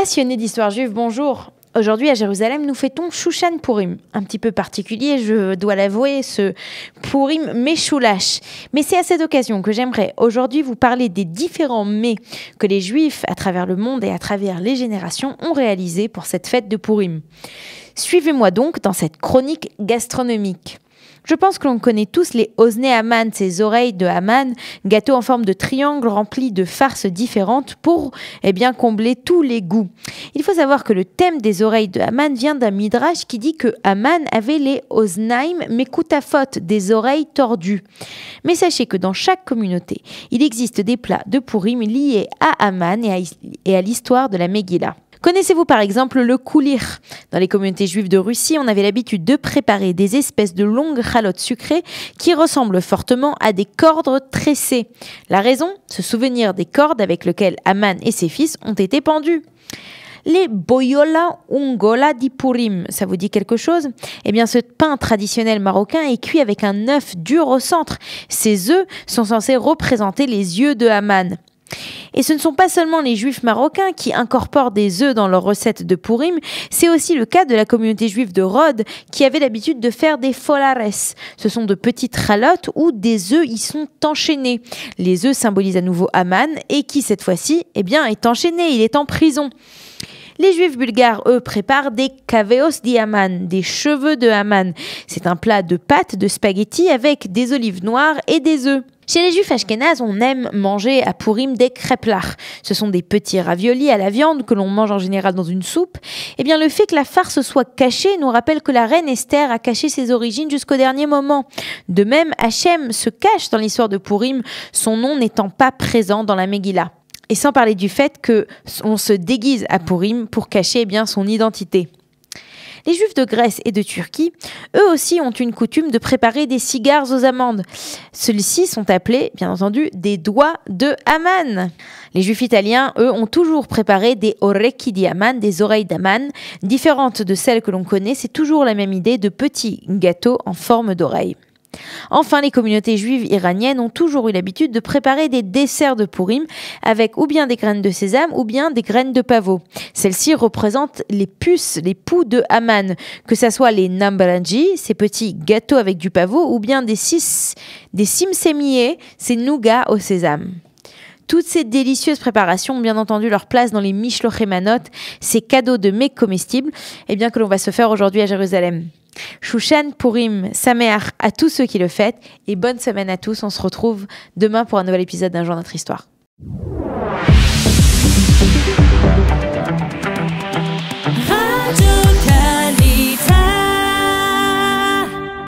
Passionné d'histoire juive, bonjour. Aujourd'hui à Jérusalem, nous fêtons Shushan Purim. Un petit peu particulier, je dois l'avouer, ce Purim Meshoulash. Mais c'est à cette occasion que j'aimerais aujourd'hui vous parler des différents mets que les Juifs à travers le monde et à travers les générations ont réalisés pour cette fête de Purim. Suivez-moi donc dans cette chronique gastronomique. Je pense que l'on connaît tous les Osné Aman, ces oreilles de Aman, gâteau en forme de triangle rempli de farces différentes pour eh bien, combler tous les goûts. Il faut savoir que le thème des oreilles de Aman vient d'un midrash qui dit que Aman avait les Osnaim faute des oreilles tordues. Mais sachez que dans chaque communauté, il existe des plats de pourim liés à Aman et à, à l'histoire de la Megillah. Connaissez-vous par exemple le coulir Dans les communautés juives de Russie, on avait l'habitude de préparer des espèces de longues ralottes sucrées qui ressemblent fortement à des cordes tressées. La raison Se souvenir des cordes avec lesquelles Aman et ses fils ont été pendus les Boyola Ungola di Purim. Ça vous dit quelque chose Eh bien, ce pain traditionnel marocain est cuit avec un œuf dur au centre. Ces œufs sont censés représenter les yeux de Haman. Et ce ne sont pas seulement les juifs marocains qui incorporent des œufs dans leurs recettes de pourim, c'est aussi le cas de la communauté juive de Rhodes qui avait l'habitude de faire des folares. Ce sont de petites ralottes où des œufs y sont enchaînés. Les œufs symbolisent à nouveau Aman et qui cette fois-ci, eh bien, est enchaîné, il est en prison. Les Juifs bulgares, eux, préparent des caveos di des cheveux de Haman. C'est un plat de pâtes de spaghettis avec des olives noires et des œufs. Chez les juifs ashkénazes, on aime manger à Purim des kreplach. Ce sont des petits raviolis à la viande que l'on mange en général dans une soupe. Eh bien, le fait que la farce soit cachée nous rappelle que la reine Esther a caché ses origines jusqu'au dernier moment. De même, Hachem se cache dans l'histoire de Purim, son nom n'étant pas présent dans la Megillah et sans parler du fait que on se déguise à Purim pour cacher eh bien son identité. Les Juifs de Grèce et de Turquie, eux aussi, ont une coutume de préparer des cigares aux amandes. celles ci sont appelés, bien entendu, des doigts de Haman. Les Juifs italiens, eux, ont toujours préparé des orecchi di des oreilles d'Aman, différentes de celles que l'on connaît. C'est toujours la même idée de petits gâteaux en forme d'oreille. Enfin, les communautés juives iraniennes ont toujours eu l'habitude de préparer des desserts de Purim avec ou bien des graines de sésame ou bien des graines de pavot. Celles-ci représentent les puces, les poux de Haman, que ce soit les nambalanji, ces petits gâteaux avec du pavot, ou bien des, six, des simsemiers, ces nougats au sésame. Toutes ces délicieuses préparations ont bien entendu leur place dans les Mishlochemanot, ces cadeaux de mets comestibles, et eh bien que l'on va se faire aujourd'hui à Jérusalem. Shushan Purim Sameach à tous ceux qui le fêtent et bonne semaine à tous. On se retrouve demain pour un nouvel épisode d'un jour notre histoire.